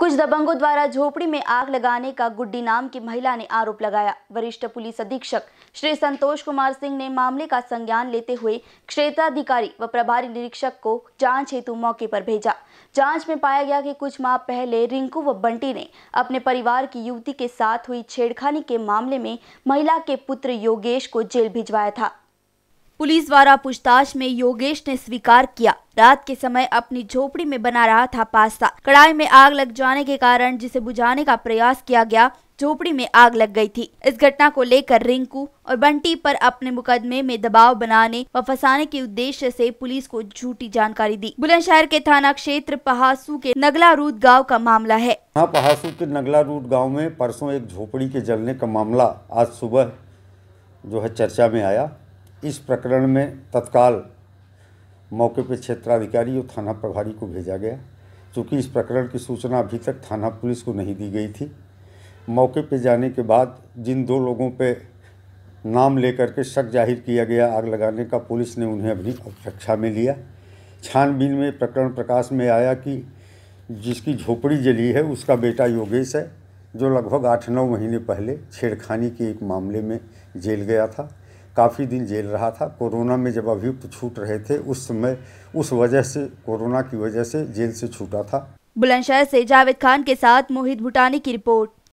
कुछ दबंगों द्वारा झोपड़ी में आग लगाने का गुड्डी नाम की महिला ने आरोप लगाया वरिष्ठ पुलिस अधीक्षक श्री संतोष कुमार सिंह ने मामले का संज्ञान लेते हुए क्षेत्राधिकारी व प्रभारी निरीक्षक को जांच हेतु मौके पर भेजा जांच में पाया गया कि कुछ माह पहले रिंकू व बंटी ने अपने परिवार की युवती के साथ हुई छेड़खानी के मामले में महिला के पुत्र योगेश को जेल भिजवाया था पुलिस द्वारा पूछताछ में योगेश ने स्वीकार किया रात के समय अपनी झोपड़ी में बना रहा था पास्ता कड़ाई में आग लग जाने के कारण जिसे बुझाने का प्रयास किया गया झोपड़ी में आग लग गई थी इस घटना को लेकर रिंकू और बंटी पर अपने मुकदमे में दबाव बनाने व फंसाने के उद्देश्य से पुलिस को झूठी जानकारी दी बुलंदशहर के थाना क्षेत्र पहासू के नगला रूद गाँव का मामला है यहाँ पहासू के नगला रूद गाँव में परसों एक झोपड़ी के जलने का मामला आज सुबह जो है चर्चा में आया इस प्रकरण में तत्काल मौके पर क्षेत्राधिकारी और थाना प्रभारी को भेजा गया चूँकि इस प्रकरण की सूचना अभी तक थाना पुलिस को नहीं दी गई थी मौके पर जाने के बाद जिन दो लोगों पर नाम लेकर के शक जाहिर किया गया आग लगाने का पुलिस ने उन्हें अपनी अपेक्षा में लिया छानबीन में प्रकरण प्रकाश में आया कि जिसकी झोपड़ी जली है उसका बेटा योगेश है जो लगभग आठ नौ महीने पहले छेड़खानी के एक मामले में जेल गया था काफ़ी दिन जेल रहा था कोरोना में जब अभियुक्त छूट रहे थे उस समय उस वजह से कोरोना की वजह से जेल से छूटा था बुलंदशहर से जावेद खान के साथ मोहित भुटानी की रिपोर्ट